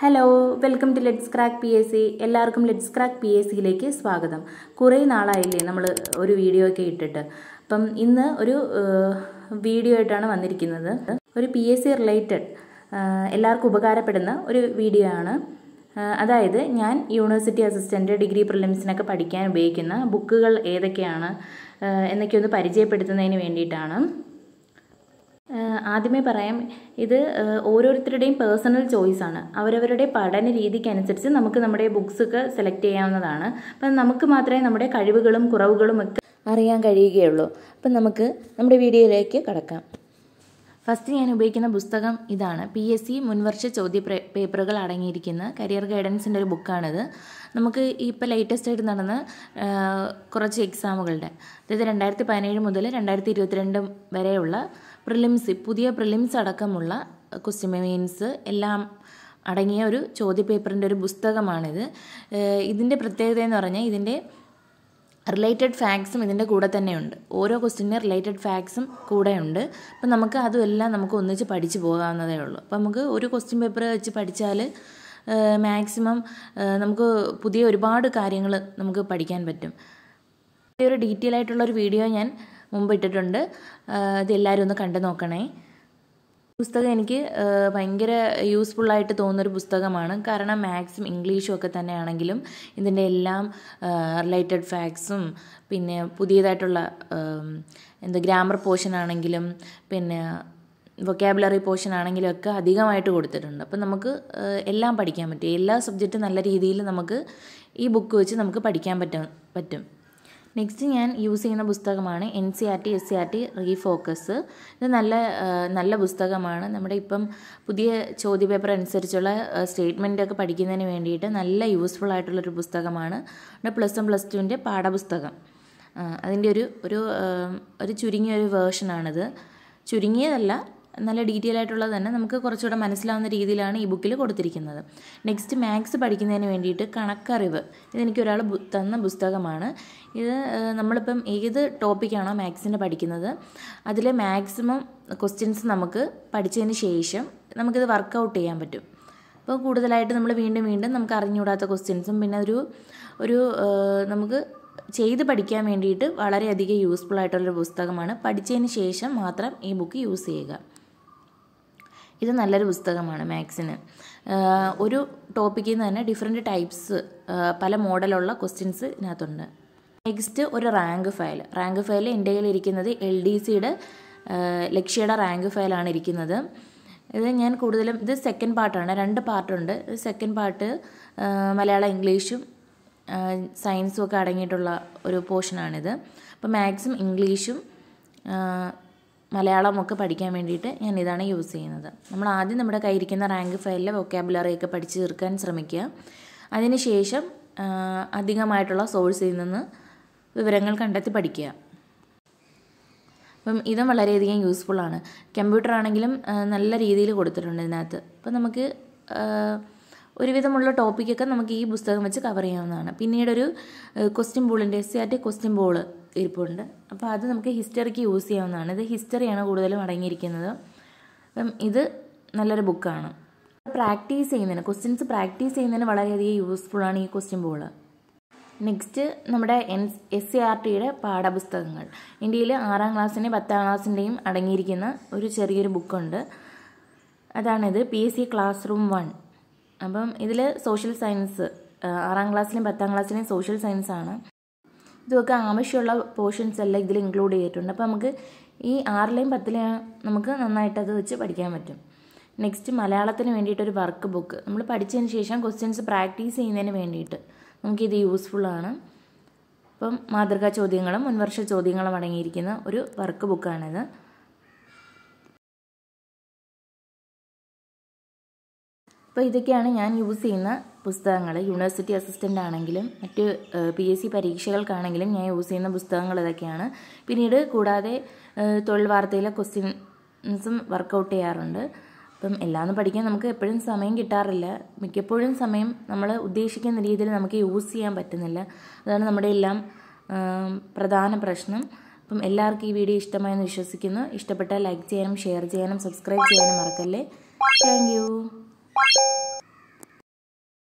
hello welcome to let's crack P S C എല്ലാവർക്കും let's crack P S സിയിലേക്ക് സ്വാഗതം കുറേ നാളായില്ലേ നമ്മൾ ഒരു വീഡിയോ ഒക്കെ ഇട്ടിട്ട് അപ്പം ഇന്ന് ഒരു വീഡിയോ ആയിട്ടാണ് വന്നിരിക്കുന്നത് ഒരു പി എസ് സി റിലേറ്റഡ് എല്ലാവർക്കും ഉപകാരപ്പെടുന്ന ഒരു വീഡിയോ ആണ് അതായത് ഞാൻ യൂണിവേഴ്സിറ്റി അസിസ്റ്റൻ്റ് ഡിഗ്രി പ്രിലിംസിനൊക്കെ പഠിക്കാൻ ഉപയോഗിക്കുന്ന ബുക്കുകൾ ഏതൊക്കെയാണ് എന്നൊക്കെ ഒന്ന് പരിചയപ്പെടുത്തുന്നതിന് വേണ്ടിയിട്ടാണ് ആദ്യമേ പറയാം ഇത് ഓരോരുത്തരുടെയും പേഴ്സണൽ ചോയ്സാണ് അവരവരുടെ പഠന രീതിക്കനുസരിച്ച് നമുക്ക് നമ്മുടെ ബുക്സൊക്കെ സെലക്ട് ചെയ്യാവുന്നതാണ് അപ്പം നമുക്ക് മാത്രമേ നമ്മുടെ കഴിവുകളും കുറവുകളും ഒക്കെ അറിയാൻ കഴിയുകയുള്ളൂ അപ്പം നമുക്ക് നമ്മുടെ വീഡിയോയിലേക്ക് കടക്കാം ഫസ്റ്റ് ഞാൻ ഉപയോഗിക്കുന്ന പുസ്തകം ഇതാണ് പി എസ് സി മുൻവർഷ ചോദ്യ പേപ്പറുകൾ അടങ്ങിയിരിക്കുന്ന കരിയർ ഗൈഡൻസിൻ്റെ ഒരു ബുക്കാണിത് നമുക്ക് ഇപ്പോൾ ലേറ്റസ്റ്റ് ആയിട്ട് നടന്ന കുറച്ച് എക്സാമുകളുടെ അതായത് രണ്ടായിരത്തി പതിനേഴ് മുതൽ രണ്ടായിരത്തി ഇരുപത്തിരണ്ട് വരെയുള്ള പ്രിലിംസ് പുതിയ പ്രിലിംസ് അടക്കമുള്ള ക്വസ്റ്റ്യൻ എല്ലാം അടങ്ങിയ ഒരു ചോദ്യപേപ്പറിൻ്റെ ഒരു പുസ്തകമാണിത് ഇതിൻ്റെ പ്രത്യേകത എന്ന് പറഞ്ഞാൽ ഇതിൻ്റെ റിലേറ്റഡ് ഫാക്ട്സും ഇതിൻ്റെ കൂടെ തന്നെയുണ്ട് ഓരോ ക്വസ്റ്റിൻ്റെ റിലേറ്റഡ് ഫാക്ട്സും കൂടെയുണ്ട് അപ്പം നമുക്ക് അതുമെല്ലാം നമുക്ക് ഒന്നിച്ച് പഠിച്ചു പോകാവുന്നതേ ഉള്ളൂ അപ്പം നമുക്ക് ഒരു ക്വസ്റ്റ്യൻ പേപ്പർ വെച്ച് പഠിച്ചാൽ മാക്സിമം നമുക്ക് പുതിയ ഒരുപാട് കാര്യങ്ങൾ നമുക്ക് പഠിക്കാൻ പറ്റും ഒരു ഡീറ്റെയിൽ ആയിട്ടുള്ളൊരു വീഡിയോ ഞാൻ മുമ്പ് ഇട്ടിട്ടുണ്ട് ഇതെല്ലാവരും ഒന്ന് കണ്ടു നോക്കണേ പുസ്തകം എനിക്ക് ഭയങ്കര യൂസ്ഫുള്ളായിട്ട് തോന്നുന്നൊരു പുസ്തകമാണ് കാരണം മാത്സും ഇംഗ്ലീഷും ഒക്കെ തന്നെയാണെങ്കിലും ഇതിൻ്റെ എല്ലാം റിലേറ്റഡ് ഫാക്ട്സും പിന്നെ പുതിയതായിട്ടുള്ള എന്താ ഗ്രാമർ പോർഷൻ ആണെങ്കിലും പിന്നെ വൊക്കാബുലറി പോർഷൻ ആണെങ്കിലും ഒക്കെ അധികമായിട്ട് കൊടുത്തിട്ടുണ്ട് അപ്പം നമുക്ക് എല്ലാം പഠിക്കാൻ പറ്റും എല്ലാ സബ്ജക്റ്റും നല്ല രീതിയിൽ നമുക്ക് ഈ ബുക്ക് വെച്ച് നമുക്ക് പഠിക്കാൻ പറ്റും പറ്റും നെക്സ്റ്റ് ഞാൻ യൂസ് ചെയ്യുന്ന പുസ്തകമാണ് N C R T S C R T refocus ഇത് നല്ല നല്ല പുസ്തകമാണ് നമ്മുടെ ഇപ്പം പുതിയ ചോദ്യപേപ്പർ അനുസരിച്ചുള്ള സ്റ്റേറ്റ്മെൻറ്റൊക്കെ പഠിക്കുന്നതിന് വേണ്ടിയിട്ട് നല്ല യൂസ്ഫുൾ ആയിട്ടുള്ളൊരു പുസ്തകമാണ് നമ്മുടെ പ്ലസ് വൺ പ്ലസ് ടുവിൻ്റെ പാഠപുസ്തകം അതിൻ്റെ ഒരു ഒരു ഒരു ചുരുങ്ങിയ ഒരു വേർഷനാണിത് ചുരുങ്ങിയതല്ല നല്ല ഡീറ്റെയിൽ ആയിട്ടുള്ളത് തന്നെ നമുക്ക് കുറച്ചുകൂടെ മനസ്സിലാവുന്ന രീതിയിലാണ് ഈ ബുക്കിൽ കൊടുത്തിരിക്കുന്നത് നെക്സ്റ്റ് മാത്സ് പഠിക്കുന്നതിന് വേണ്ടിയിട്ട് കണക്കറിവ് ഇതെനിക്ക് ഒരാൾ തന്ന പുസ്തകമാണ് ഇത് നമ്മളിപ്പം ഏത് ടോപ്പിക്കാണോ മാത്സിൻ്റെ പഠിക്കുന്നത് അതിലെ മാക്സിമം ക്വസ്റ്റ്യൻസ് നമുക്ക് പഠിച്ചതിന് ശേഷം നമുക്കിത് വർക്കൗട്ട് ചെയ്യാൻ പറ്റും അപ്പോൾ കൂടുതലായിട്ട് നമ്മൾ വീണ്ടും വീണ്ടും നമുക്ക് അറിഞ്ഞുകൂടാത്ത ക്വസ്റ്റ്യൻസും പിന്നെ ഒരു ഒരു നമുക്ക് ചെയ്ത് പഠിക്കാൻ വേണ്ടിയിട്ട് വളരെയധികം യൂസ്ഫുൾ ആയിട്ടുള്ളൊരു പുസ്തകമാണ് പഠിച്ചതിന് ശേഷം മാത്രം ഈ ബുക്ക് യൂസ് ചെയ്യുക ഇത് നല്ലൊരു പുസ്തകമാണ് മാത്സിന് ഒരു ടോപ്പിക്കിൽ നിന്ന് തന്നെ ഡിഫറെൻറ്റ് ടൈപ്സ് പല മോഡലുള്ള ക്വസ്റ്റ്യൻസ് ഇതിനകത്തുണ്ട് നെക്സ്റ്റ് ഒരു റാങ്ക് ഫയൽ റാങ്ക് ഫയൽ എൻ്റെ കയ്യിൽ ഇരിക്കുന്നത് എൽ ഡി സിയുടെ ലക്ഷ്യയുടെ റാങ്ക് ഫയലാണ് ഇരിക്കുന്നത് ഇത് ഞാൻ കൂടുതലും ഇത് സെക്കൻഡ് പാർട്ടാണ് രണ്ട് പാർട്ടുണ്ട് സെക്കൻഡ് പാർട്ട് മലയാളം ഇംഗ്ലീഷും സയൻസും ഒക്കെ അടങ്ങിയിട്ടുള്ള ഒരു പോർഷനാണിത് അപ്പോൾ മാത്സും ഇംഗ്ലീഷും മലയാളമൊക്കെ പഠിക്കാൻ വേണ്ടിയിട്ട് ഞാൻ ഇതാണ് യൂസ് ചെയ്യുന്നത് നമ്മൾ ആദ്യം നമ്മുടെ കയ്യിരിക്കുന്ന റാങ്ക് ഫയലിലെ വൊക്കാബുലറിയൊക്കെ പഠിച്ചു തീർക്കാൻ ശ്രമിക്കുക അതിനുശേഷം അധികമായിട്ടുള്ള സോഴ്സിൽ നിന്ന് വിവരങ്ങൾ കണ്ടെത്തി പഠിക്കുക അപ്പം ഇതും വളരെയധികം യൂസ്ഫുൾ ആണ് കമ്പ്യൂട്ടർ ആണെങ്കിലും നല്ല രീതിയിൽ കൊടുത്തിട്ടുണ്ട് ഇതിനകത്ത് അപ്പം നമുക്ക് ഒരുവിധമുള്ള ടോപ്പിക്കൊക്കെ നമുക്ക് ഈ പുസ്തകം വെച്ച് കവർ ചെയ്യാവുന്നതാണ് പിന്നീടൊരു ക്വസ്റ്റ്യൻ ബോളിൻ്റെ S C T question ball ഇരിപ്പുണ്ട് അപ്പോൾ അത് നമുക്ക് ഹിസ്റ്ററിക്ക് യൂസ് ചെയ്യാവുന്നതാണ് ഇത് ഹിസ്റ്ററിയാണ് കൂടുതലും അടങ്ങിയിരിക്കുന്നത് അപ്പം ഇത് നല്ലൊരു ബുക്കാണ് പ്രാക്ടീസ് ചെയ്യുന്നതിന് ക്വസ്റ്റ്യൻസ് പ്രാക്ടീസ് ചെയ്യുന്നതിന് വളരെയധികം യൂസ്ഫുള്ളാണ് ഈ ക്വസ്റ്റ്യൻ ബോൾ നെക്സ്റ്റ് നമ്മുടെ എൻ എസ് സി ആർ ടിയുടെ പാഠപുസ്തകങ്ങൾ ഇന്ത്യയിൽ ആറാം ക്ലാസ്സിൻ്റെയും പത്താം ക്ലാസ്സിൻ്റെയും അടങ്ങിയിരിക്കുന്ന ഒരു ചെറിയൊരു ബുക്കുണ്ട് അതാണിത് P S C classroom one അപ്പം ഇതിൽ സോഷ്യൽ സയൻസ് ആറാം ക്ലാസ്സിലെയും പത്താം ക്ലാസ്സിലെയും സോഷ്യൽ സയൻസ് ആണ് ഇതൊക്കെ ആവശ്യമുള്ള പോർഷൻസ് എല്ലാം ഇതിൽ ഇൻക്ലൂഡ് ചെയ്തിട്ടുണ്ട് അപ്പോൾ നമുക്ക് ഈ ആറിലെയും പത്തിലെയും നമുക്ക് നന്നായിട്ട് അത് വെച്ച് പഠിക്കാൻ പറ്റും നെക്സ്റ്റ് മലയാളത്തിന് വേണ്ടിയിട്ടൊരു വർക്ക് ബുക്ക് നമ്മൾ പഠിച്ചതിന് ശേഷം ക്വസ്റ്റ്യൻസ് പ്രാക്ടീസ് ചെയ്യുന്നതിന് വേണ്ടിയിട്ട് നമുക്കിത് യൂസ്ഫുള്ളാണ് അപ്പം മാതൃകാ ചോദ്യങ്ങളും മുൻവർഷ ചോദ്യങ്ങളും അടങ്ങിയിരിക്കുന്ന ഒരു വർക്ക് ബുക്കാണിത് അപ്പോൾ ഇതൊക്കെയാണ് ഞാൻ യൂസ് ചെയ്യുന്ന പുസ്തകങ്ങൾ യൂണിവേഴ്സിറ്റി അസിസ്റ്റൻ്റ് ആണെങ്കിലും മറ്റ് പി എസ് സി പരീക്ഷകൾക്കാണെങ്കിലും ഞാൻ യൂസ് ചെയ്യുന്ന പുസ്തകങ്ങൾ ഇതൊക്കെയാണ് പിന്നീട് കൂടാതെ തൊഴിൽ വാർത്തയിലെ ക്വസ്റ്റ്യൻസും വർക്കൗട്ട് ചെയ്യാറുണ്ട് അപ്പം എല്ലാം പഠിക്കാൻ നമുക്ക് എപ്പോഴും സമയം കിട്ടാറില്ല മിക്കപ്പോഴും സമയം നമ്മൾ ഉദ്ദേശിക്കുന്ന രീതിയിൽ നമുക്ക് യൂസ് ചെയ്യാൻ പറ്റുന്നില്ല അതാണ് നമ്മുടെ എല്ലാം പ്രധാന പ്രശ്നം അപ്പം എല്ലാവർക്കും ഈ വീഡിയോ ഇഷ്ടമായെന്ന് വിശ്വസിക്കുന്നു ഇഷ്ടപ്പെട്ടാൽ ലൈക്ക് ചെയ്യാനും ഷെയർ ചെയ്യാനും സബ്സ്ക്രൈബ് ചെയ്യാനും മറക്കല്ലേ താങ്ക് you